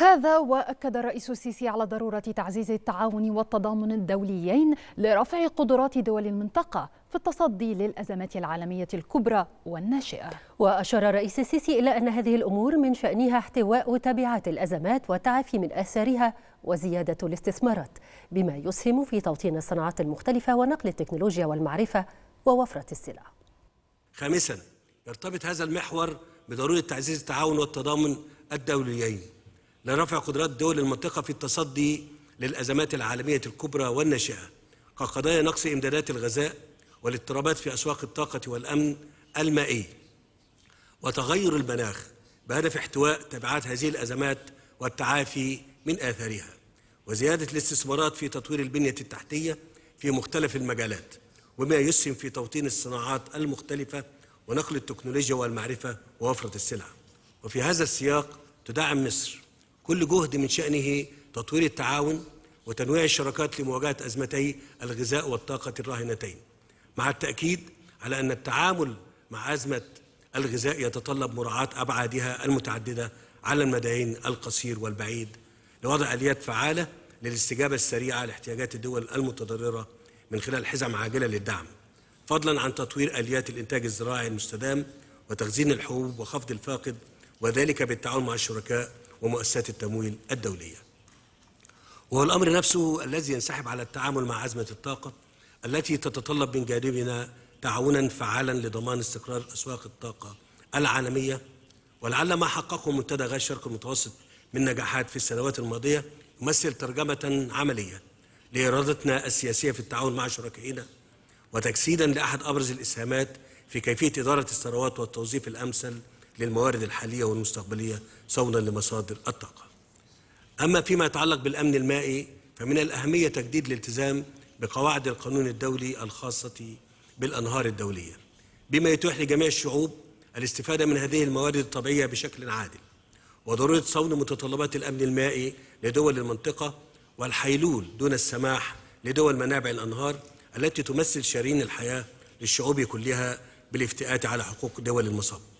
هذا وأكد الرئيس السيسي على ضرورة تعزيز التعاون والتضامن الدوليين لرفع قدرات دول المنطقة في التصدي للأزمات العالمية الكبرى والناشئة وأشار الرئيس السيسي إلى أن هذه الأمور من شأنها احتواء تبعات الأزمات والتعافي من آثارها وزيادة الاستثمارات بما يسهم في توطين الصناعات المختلفة ونقل التكنولوجيا والمعرفة ووفرة السلع خامساً يرتبط هذا المحور بضروره تعزيز التعاون والتضامن الدوليين لرفع قدرات دول المنطقة في التصدي للأزمات العالمية الكبرى والناشئة كقضايا نقص إمدادات الغذاء والاضطرابات في أسواق الطاقة والأمن المائي وتغير المناخ بهدف احتواء تبعات هذه الأزمات والتعافي من آثارها وزيادة الاستثمارات في تطوير البنية التحتية في مختلف المجالات وما يسهم في توطين الصناعات المختلفة ونقل التكنولوجيا والمعرفة ووفرة السلع وفي هذا السياق تدعم مصر كل جهد من شأنه تطوير التعاون وتنويع الشراكات لمواجهة أزمتي الغذاء والطاقة الراهنتين مع التأكيد على أن التعامل مع أزمة الغذاء يتطلب مراعاة أبعادها المتعددة على المديين القصير والبعيد لوضع آليات فعالة للاستجابة السريعة لاحتياجات الدول المتضررة من خلال حزم عاجلة للدعم فضلا عن تطوير آليات الإنتاج الزراعي المستدام وتخزين الحبوب وخفض الفاقد وذلك بالتعاون مع الشركاء ومؤسسات التمويل الدولية وهو الأمر نفسه الذي ينسحب على التعامل مع أزمة الطاقة التي تتطلب من جانبنا تعاونا فعالا لضمان استقرار أسواق الطاقة العالمية ولعل ما حققه منتدى غاز الشرق المتوسط من نجاحات في السنوات الماضية يمثل ترجمة عملية لإرادتنا السياسية في التعاون مع شركائنا وتجسيدا لأحد أبرز الإسهامات في كيفية إدارة الثروات والتوظيف الأمثل للموارد الحالية والمستقبلية صونا لمصادر الطاقة أما فيما يتعلق بالأمن المائي فمن الأهمية تجديد الالتزام بقواعد القانون الدولي الخاصة بالأنهار الدولية بما يتيح لجميع الشعوب الاستفادة من هذه الموارد الطبيعية بشكل عادل وضرورة صون متطلبات الأمن المائي لدول المنطقة والحيلول دون السماح لدول منابع الأنهار التي تمثل شرين الحياة للشعوب كلها بالافتئات على حقوق دول المصاب